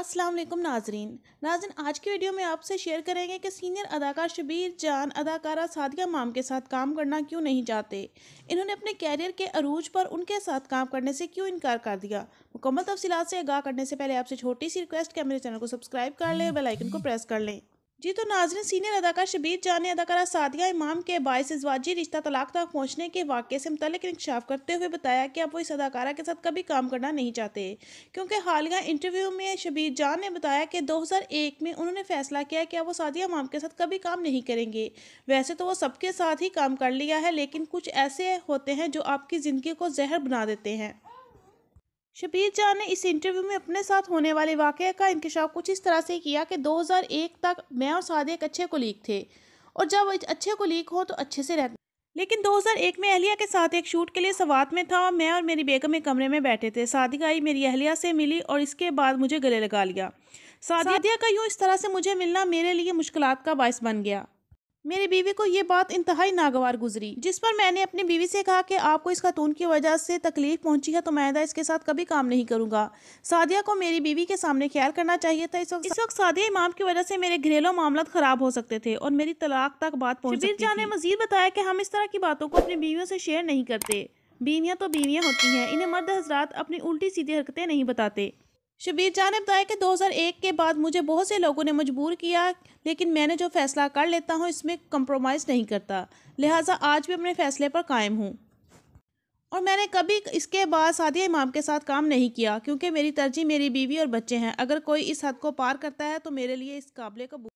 अस्सलाम वालेकुम नाजरीन नाजन आज की वीडियो में आपसे शेयर करेंगे कि सीनियर अदाकार शबीर जान अदाकारा सादिया माम के साथ काम करना क्यों नहीं चाहते इन्होंने अपने कैरियर के अरूज पर उनके साथ काम करने से क्यों इनकार कर दिया मुकम्मल तफसीत से आगाह करने से पहले आपसे छोटी सी रिक्वेस्ट है मेरे चैनल को सब्सक्राइब कर लें बेलाइकन को प्रेस कर लें जी तो नाजरन सीनियर अदाकार शबीर जान ने अदाकारा सादिया इमाम के बायस जवाजी रिश्ता तलाक तक पहुँचने के वाक़े से मुतल इंकशाफ करते हुए बताया कि अब वो इस अदाकारा के साथ कभी काम करना नहीं चाहते क्योंकि हालिया इंटरव्यू में शबीर जान ने बताया कि दो हज़ार एक में उन्होंने फैसला किया कि अब वो सादिया इमाम के साथ कभी काम नहीं करेंगे वैसे तो वो सबके साथ ही काम कर लिया है लेकिन कुछ ऐसे होते हैं जो आपकी ज़िंदगी को जहर बना देते हैं शबीर जहाँ ने इस इंटरव्यू में अपने साथ होने वाले वाक़े का इंकशाफ कुछ इस तरह से किया कि 2001 तक मैं और सादे एक अच्छे कोलीग थे और जब अच्छे कोलीग हो तो अच्छे से रहते लेकिन 2001 में अहलिया के साथ एक शूट के लिए सवात में था और मैं और मेरी बेगम एक कमरे में बैठे थे सादिया आई मेरी अहलिया से मिली और इसके बाद मुझे गले लगा लिया सादिया का यूँ इस तरह से मुझे मिलना मेरे लिए मुश्किल का बायस बन गया मेरी बीवी को ये बात इंतहाई नागवार गुजरी जिस पर मैंने अपनी बीवी से कहा कि आपको इस खातून की वजह से तकलीफ पहुंची है तो मैं इसके साथ कभी काम नहीं करूंगा सादिया को मेरी बीवी के सामने ख्याल करना चाहिए था इस वक्त इस वक्त सादिया इमाम की वजह से मेरे घरेलू मामला खराब हो सकते थे और मेरी तलाक तक बात पहुँची जहाँ ने मजीद बताया कि हम इस तरह की बातों को अपनी बीवियों से शेयर नहीं करते बीवियाँ तो बीवियाँ होती हैं इन्हें मर्द हजरात अपनी उल्टी सीधी हरकतें नहीं बताते शबीर जहाँ ने बताया कि 2001 के बाद मुझे बहुत से लोगों ने मजबूर किया लेकिन मैंने जो फैसला कर लेता हूँ इसमें कंप्रोमाइज़ नहीं करता लिहाजा आज भी अपने फ़ैसले पर कायम हूँ और मैंने कभी इसके बाद सादिया इमाम के साथ काम नहीं किया क्योंकि मेरी तरजीह मेरी बीवी और बच्चे हैं अगर कोई इस हद को पार करता है तो मेरे लिए इस काबले का